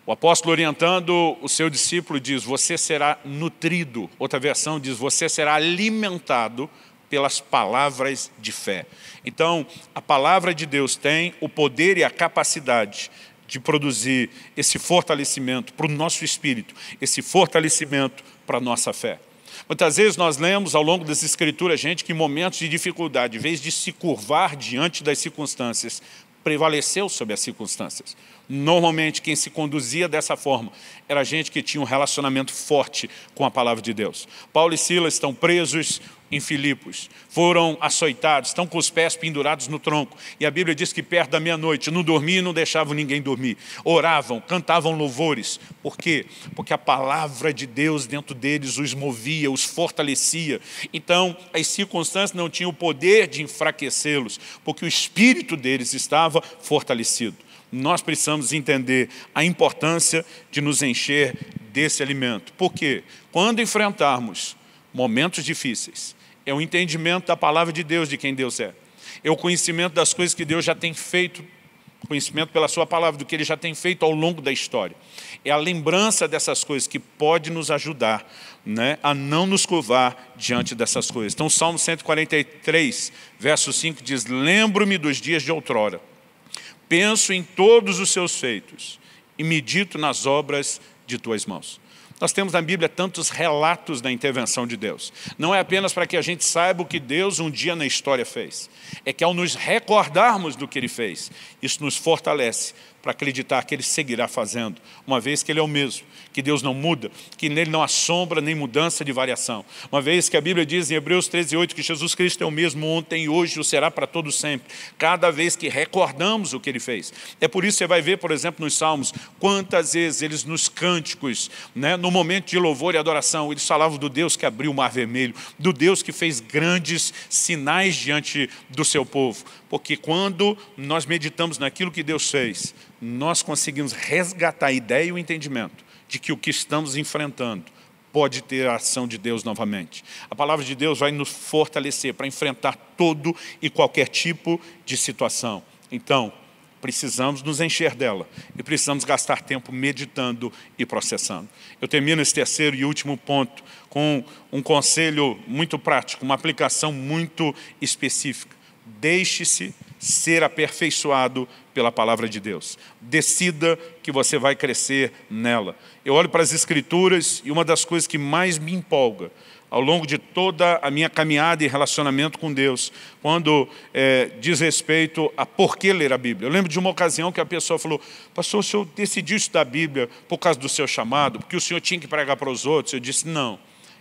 o apóstolo orientando o seu discípulo diz: Você será nutrido. Outra versão diz: Você será alimentado pelas palavras de fé. Então, a palavra de Deus tem o poder e a capacidade de produzir esse fortalecimento para o nosso espírito, esse fortalecimento para a nossa fé. Muitas vezes nós lemos ao longo das Escrituras, gente, que em momentos de dificuldade, em vez de se curvar diante das circunstâncias, prevaleceu sobre as circunstâncias. Normalmente, quem se conduzia dessa forma era gente que tinha um relacionamento forte com a palavra de Deus. Paulo e Silas estão presos, em Filipos, foram açoitados, estão com os pés pendurados no tronco. E a Bíblia diz que perto da meia-noite não dormiam e não deixavam ninguém dormir. Oravam, cantavam louvores. Por quê? Porque a palavra de Deus dentro deles os movia, os fortalecia. Então, as circunstâncias não tinham o poder de enfraquecê-los, porque o espírito deles estava fortalecido. Nós precisamos entender a importância de nos encher desse alimento. Porque quando enfrentarmos momentos difíceis, é o entendimento da palavra de Deus, de quem Deus é. É o conhecimento das coisas que Deus já tem feito, conhecimento pela sua palavra, do que ele já tem feito ao longo da história. É a lembrança dessas coisas que pode nos ajudar né, a não nos curvar diante dessas coisas. Então, Salmo 143, verso 5 diz: Lembro-me dos dias de outrora, penso em todos os seus feitos e medito nas obras de tuas mãos. Nós temos na Bíblia tantos relatos da intervenção de Deus. Não é apenas para que a gente saiba o que Deus um dia na história fez. É que ao nos recordarmos do que Ele fez, isso nos fortalece para acreditar que ele seguirá fazendo, uma vez que ele é o mesmo, que Deus não muda, que nele não há sombra nem mudança de variação. Uma vez que a Bíblia diz em Hebreus 13:8 que Jesus Cristo é o mesmo ontem e hoje o será para todo sempre. Cada vez que recordamos o que ele fez. É por isso que você vai ver, por exemplo, nos Salmos, quantas vezes eles nos cânticos, né, no momento de louvor e adoração, eles falavam do Deus que abriu o mar vermelho, do Deus que fez grandes sinais diante do seu povo porque quando nós meditamos naquilo que Deus fez, nós conseguimos resgatar a ideia e o entendimento de que o que estamos enfrentando pode ter a ação de Deus novamente. A palavra de Deus vai nos fortalecer para enfrentar todo e qualquer tipo de situação. Então, precisamos nos encher dela e precisamos gastar tempo meditando e processando. Eu termino esse terceiro e último ponto com um conselho muito prático, uma aplicação muito específica. Deixe-se ser aperfeiçoado pela palavra de Deus. Decida que você vai crescer nela. Eu olho para as Escrituras e uma das coisas que mais me empolga ao longo de toda a minha caminhada e relacionamento com Deus, quando é, diz respeito a por que ler a Bíblia. Eu lembro de uma ocasião que a pessoa falou, pastor, o senhor decidiu estudar a Bíblia por causa do seu chamado, porque o senhor tinha que pregar para os outros? Eu disse, não.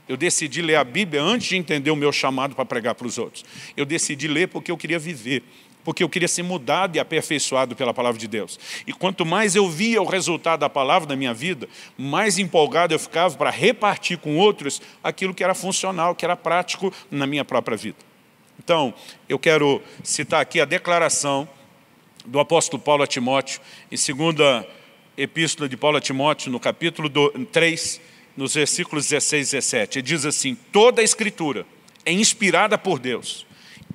Eu decidi ler a Bíblia antes de entender o meu chamado para pregar para os outros. Eu decidi ler porque eu queria viver, porque eu queria ser mudado e aperfeiçoado pela palavra de Deus. E quanto mais eu via o resultado da palavra na minha vida, mais empolgado eu ficava para repartir com outros aquilo que era funcional, que era prático na minha própria vida. Então, eu quero citar aqui a declaração do apóstolo Paulo a Timóteo, em segunda epístola de Paulo a Timóteo, no capítulo 3, nos versículos 16 e 17. Ele diz assim: toda a Escritura é inspirada por Deus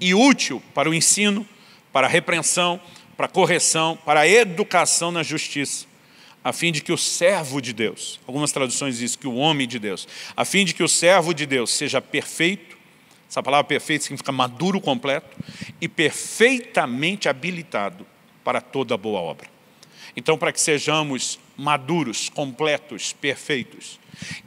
e útil para o ensino, para a repreensão, para a correção, para a educação na justiça, a fim de que o servo de Deus, algumas traduções dizem que o homem de Deus, a fim de que o servo de Deus seja perfeito, essa palavra perfeito significa maduro completo, e perfeitamente habilitado para toda boa obra. Então, para que sejamos maduros, completos, perfeitos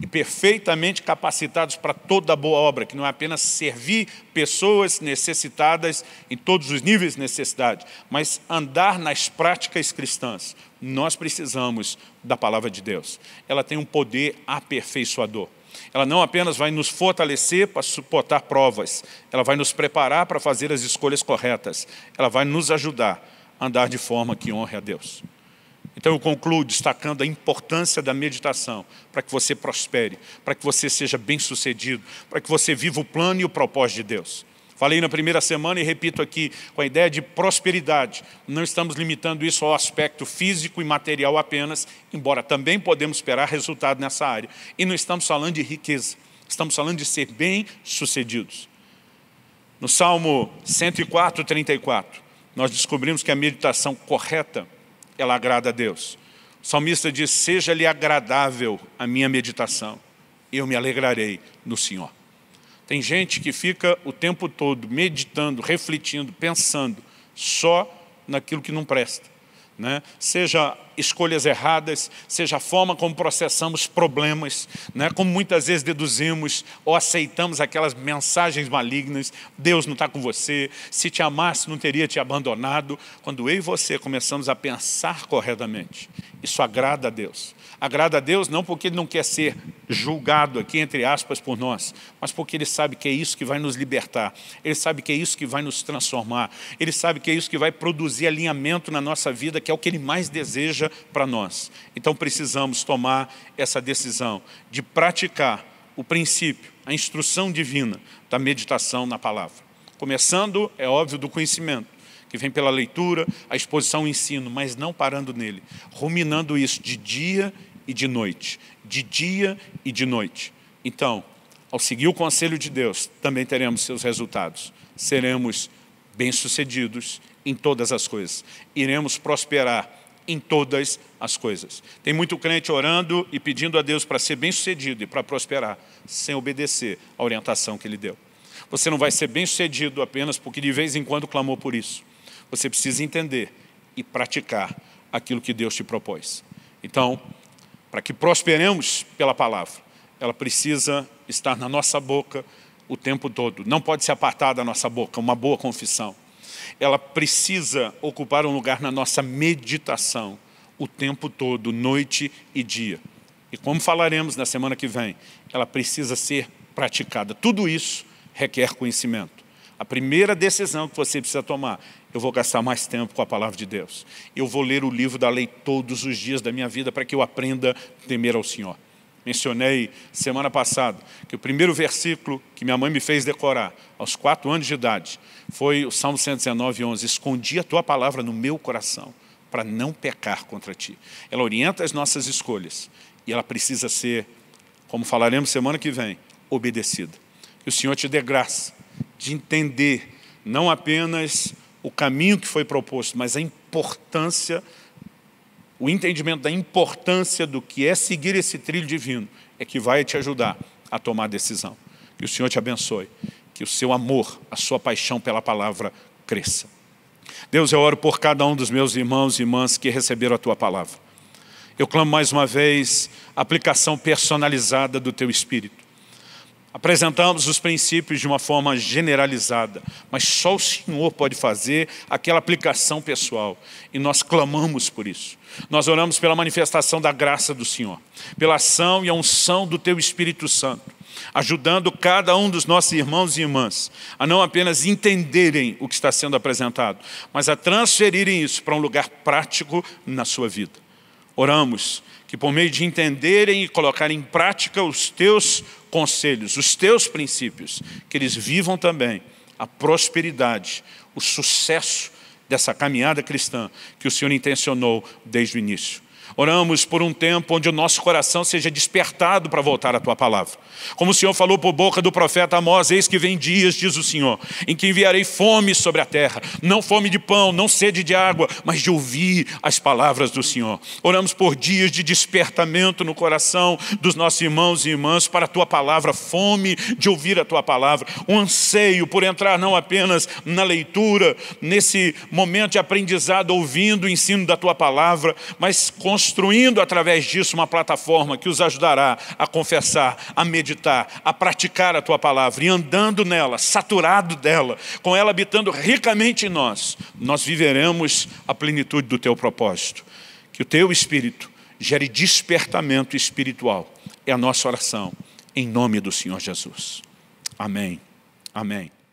e perfeitamente capacitados para toda boa obra, que não é apenas servir pessoas necessitadas em todos os níveis de necessidade, mas andar nas práticas cristãs. Nós precisamos da palavra de Deus. Ela tem um poder aperfeiçoador. Ela não apenas vai nos fortalecer para suportar provas, ela vai nos preparar para fazer as escolhas corretas, ela vai nos ajudar a andar de forma que honre a Deus. Então eu concluo destacando a importância da meditação para que você prospere, para que você seja bem-sucedido, para que você viva o plano e o propósito de Deus. Falei na primeira semana e repito aqui, com a ideia de prosperidade. Não estamos limitando isso ao aspecto físico e material apenas, embora também podemos esperar resultado nessa área. E não estamos falando de riqueza, estamos falando de ser bem-sucedidos. No Salmo 104, 34, nós descobrimos que a meditação correta ela agrada a Deus. O salmista diz, seja-lhe agradável a minha meditação, eu me alegrarei no Senhor. Tem gente que fica o tempo todo meditando, refletindo, pensando, só naquilo que não presta. Né? Seja escolhas erradas, seja a forma como processamos problemas, né? como muitas vezes deduzimos ou aceitamos aquelas mensagens malignas: Deus não está com você, se te amasse não teria te abandonado. Quando eu e você começamos a pensar corretamente, isso agrada a Deus. Agrada a Deus não porque Ele não quer ser julgado aqui, entre aspas, por nós, mas porque Ele sabe que é isso que vai nos libertar, Ele sabe que é isso que vai nos transformar, Ele sabe que é isso que vai produzir alinhamento na nossa vida, que é o que Ele mais deseja igreja para nós. Então precisamos tomar essa decisão de praticar o princípio, a instrução divina da meditação na palavra. Começando, é óbvio, do conhecimento, que vem pela leitura, a exposição, o ensino, mas não parando nele, ruminando isso de dia e de noite, de dia e de noite. Então, ao seguir o conselho de Deus, também teremos seus resultados. Seremos bem-sucedidos em todas as coisas. Iremos prosperar em todas as coisas. Tem muito crente orando e pedindo a Deus para ser bem-sucedido e para prosperar, sem obedecer à orientação que ele deu. Você não vai ser bem-sucedido apenas porque de vez em quando clamou por isso. Você precisa entender e praticar aquilo que Deus te propôs. Então, para que prosperemos pela palavra, ela precisa estar na nossa boca o tempo todo. Não pode se apartar da nossa boca uma boa confissão ela precisa ocupar um lugar na nossa meditação o tempo todo, noite e dia. E como falaremos na semana que vem, ela precisa ser praticada. Tudo isso requer conhecimento. A primeira decisão que você precisa tomar, eu vou gastar mais tempo com a palavra de Deus. Eu vou ler o livro da lei todos os dias da minha vida para que eu aprenda a temer ao Senhor mencionei semana passada, que o primeiro versículo que minha mãe me fez decorar, aos quatro anos de idade, foi o Salmo 119, 11. Escondi a tua palavra no meu coração, para não pecar contra ti. Ela orienta as nossas escolhas e ela precisa ser, como falaremos semana que vem, obedecida. Que o Senhor te dê graça de entender não apenas o caminho que foi proposto, mas a importância o entendimento da importância do que é seguir esse trilho divino é que vai te ajudar a tomar a decisão. Que o Senhor te abençoe, que o seu amor, a sua paixão pela palavra cresça. Deus, eu oro por cada um dos meus irmãos e irmãs que receberam a tua palavra. Eu clamo mais uma vez aplicação personalizada do teu espírito. Apresentamos os princípios de uma forma generalizada, mas só o Senhor pode fazer aquela aplicação pessoal. E nós clamamos por isso. Nós oramos pela manifestação da graça do Senhor, pela ação e a unção do Teu Espírito Santo, ajudando cada um dos nossos irmãos e irmãs a não apenas entenderem o que está sendo apresentado, mas a transferirem isso para um lugar prático na sua vida. Oramos que por meio de entenderem e colocar em prática os teus conselhos, os teus princípios, que eles vivam também a prosperidade, o sucesso dessa caminhada cristã que o Senhor intencionou desde o início. Oramos por um tempo onde o nosso coração seja despertado para voltar à tua palavra. Como o Senhor falou por boca do profeta Amós: Eis que vem dias, diz o Senhor, em que enviarei fome sobre a terra, não fome de pão, não sede de água, mas de ouvir as palavras do Senhor. Oramos por dias de despertamento no coração dos nossos irmãos e irmãs para a tua palavra, fome de ouvir a tua palavra, um anseio por entrar não apenas na leitura, nesse momento de aprendizado, ouvindo o ensino da tua palavra, mas construindo construindo através disso uma plataforma que os ajudará a confessar, a meditar, a praticar a tua palavra e andando nela, saturado dela, com ela habitando ricamente em nós, nós viveremos a plenitude do teu propósito. Que o teu espírito gere despertamento espiritual. É a nossa oração, em nome do Senhor Jesus. Amém. Amém.